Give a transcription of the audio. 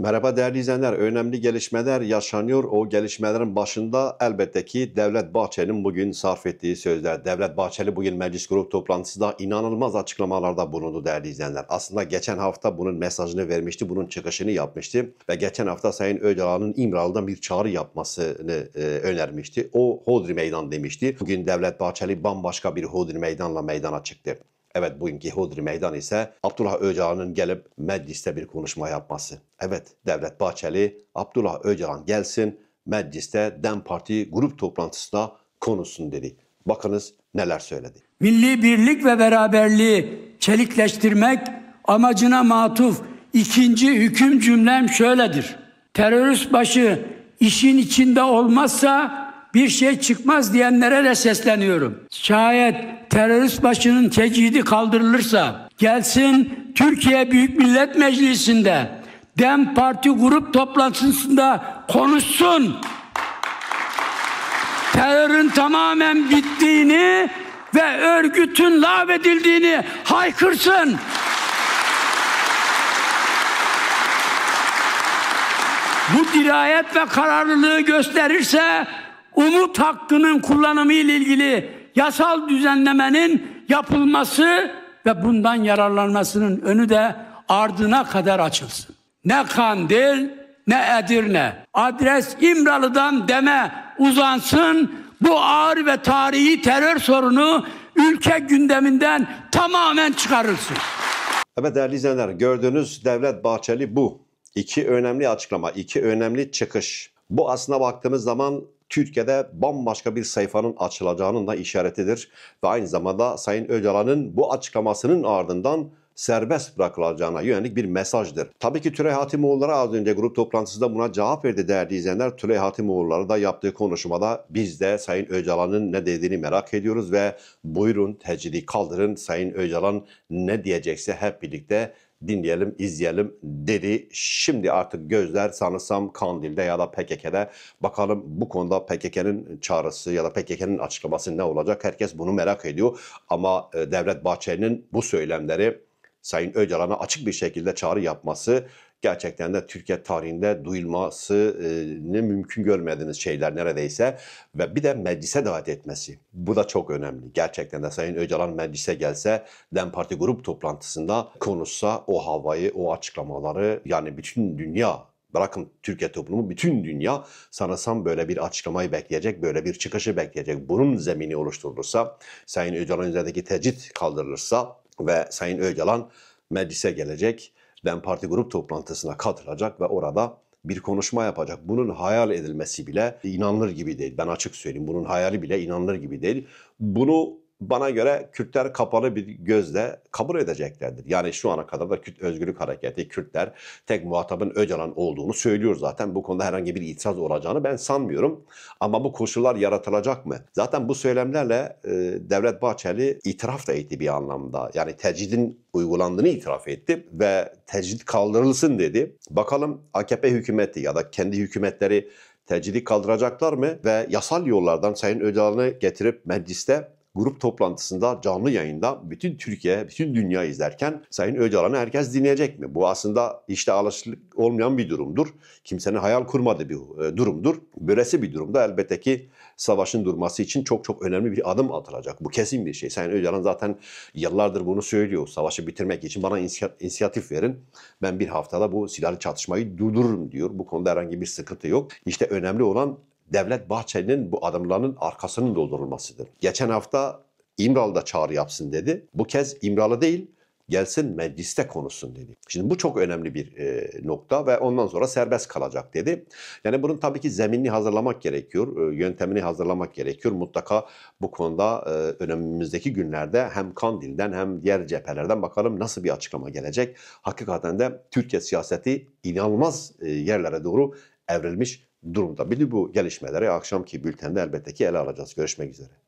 Merhaba değerli izleyenler. Önemli gelişmeler yaşanıyor. O gelişmelerin başında elbette ki Devlet Bahçeli'nin bugün sarf ettiği sözler. Devlet Bahçeli bugün meclis grup toplantısında inanılmaz açıklamalarda bulundu değerli izleyenler. Aslında geçen hafta bunun mesajını vermişti, bunun çıkışını yapmıştı ve geçen hafta Sayın Öcalan'ın İmralı'dan bir çağrı yapmasını e, önermişti. O hodri meydan demişti. Bugün Devlet Bahçeli bambaşka bir hodri meydanla meydana çıktı. Evet bugünkü hodri meydan ise Abdullah Öcalan'ın gelip mecliste bir konuşma yapması. Evet Devlet Bahçeli Abdullah Öcalan gelsin mecliste DEM Parti grup toplantısında konuşsun dedi. Bakınız neler söyledi. Milli birlik ve beraberliği çelikleştirmek amacına matuf ikinci hüküm cümlem şöyledir. Terörist başı işin içinde olmazsa bir şey çıkmaz diyenlere de sesleniyorum. Şayet terörist başının tecidi kaldırılırsa gelsin Türkiye Büyük Millet Meclisi'nde DEM Parti grup toplantısında konuşsun. Terörün tamamen bittiğini ve örgütün lağvedildiğini haykırsın. Bu dirayet ve kararlılığı gösterirse umut hakkının kullanımı ile ilgili yasal düzenlemenin yapılması ve bundan yararlanmasının önü de ardına kadar açılsın. Ne Kandil ne Edirne adres İmralı'dan deme uzansın bu ağır ve tarihi terör sorunu ülke gündeminden tamamen çıkarılsın. Evet değerli izleyenler gördüğünüz Devlet Bahçeli bu. İki önemli açıklama, iki önemli çıkış. Bu aslına baktığımız zaman Türkiye'de bambaşka bir sayfanın açılacağının da işaretidir. Ve aynı zamanda Sayın Öcalan'ın bu açıklamasının ardından serbest bırakılacağına yönelik bir mesajdır. Tabii ki Tülay Hatimoğulları az önce grup toplantısında buna cevap verdi değerli izleyenler. Tülay Hatimoğulları da yaptığı konuşmada biz de Sayın Öcalan'ın ne dediğini merak ediyoruz ve buyurun tecidi kaldırın Sayın Öcalan ne diyecekse hep birlikte dinleyelim, izleyelim dedi. Şimdi artık gözler sanırsam Kandil'de ya da PKK'de. Bakalım bu konuda PKK'nın çağrısı ya da PKK'nın açıklaması ne olacak? Herkes bunu merak ediyor. Ama e, Devlet Bahçeli'nin bu söylemleri Sayın Öcalan'a açık bir şekilde çağrı yapması gerçekten de Türkiye tarihinde duyulmasını mümkün görmediğiniz şeyler neredeyse ve bir de meclise davet etmesi. Bu da çok önemli. Gerçekten de Sayın Öcalan meclise gelse DEM Parti grup toplantısında konuşsa o havayı, o açıklamaları yani bütün dünya bırakın Türkiye toplumu bütün dünya sanırsam böyle bir açıklamayı bekleyecek, böyle bir çıkışı bekleyecek. Bunun zemini oluşturulursa, Sayın Öcalan üzerindeki tecrit kaldırılırsa ve Sayın Öcalan meclise gelecek. ben Parti grup toplantısına katılacak ve orada bir konuşma yapacak. Bunun hayal edilmesi bile inanılır gibi değil. Ben açık söyleyeyim bunun hayali bile inanılır gibi değil. Bunu bana göre Kürtler kapalı bir gözle kabul edeceklerdir. Yani şu ana kadar da Kürt Özgürlük Hareketi, Kürtler tek muhatabın Öcalan olduğunu söylüyor zaten. Bu konuda herhangi bir itiraz olacağını ben sanmıyorum. Ama bu koşullar yaratılacak mı? Zaten bu söylemlerle e, Devlet Bahçeli itiraf da etti bir anlamda. Yani tecridin uygulandığını itiraf etti ve tecrid kaldırılsın dedi. Bakalım AKP hükümeti ya da kendi hükümetleri tecidi kaldıracaklar mı ve yasal yollardan Sayın Öcalan'ı getirip mecliste grup toplantısında canlı yayında bütün Türkiye, bütün dünya izlerken Sayın Öcalan'ı herkes dinleyecek mi? Bu aslında işte alışılık olmayan bir durumdur. Kimsenin hayal kurmadığı bir e, durumdur. Böylesi bir durumda elbette ki savaşın durması için çok çok önemli bir adım atılacak. Bu kesin bir şey. Sayın Öcalan zaten yıllardır bunu söylüyor. Savaşı bitirmek için bana inisiyatif verin. Ben bir haftada bu silahlı çatışmayı durdururum diyor. Bu konuda herhangi bir sıkıntı yok. İşte önemli olan Devlet Bahçeli'nin bu adımlarının arkasının doldurulmasıdır. Geçen hafta İmralı'da çağrı yapsın dedi. Bu kez İmralı değil, gelsin mecliste konuşsun dedi. Şimdi bu çok önemli bir e, nokta ve ondan sonra serbest kalacak dedi. Yani bunun tabii ki zeminini hazırlamak gerekiyor, e, yöntemini hazırlamak gerekiyor. Mutlaka bu konuda e, önümüzdeki günlerde hem Kandil'den hem diğer cephelerden bakalım nasıl bir açıklama gelecek. Hakikaten de Türkiye siyaseti inanılmaz e, yerlere doğru evrilmiş durumda. Bütün bu gelişmeleri akşamki bültende elbette ki ele alacağız. Görüşmek üzere.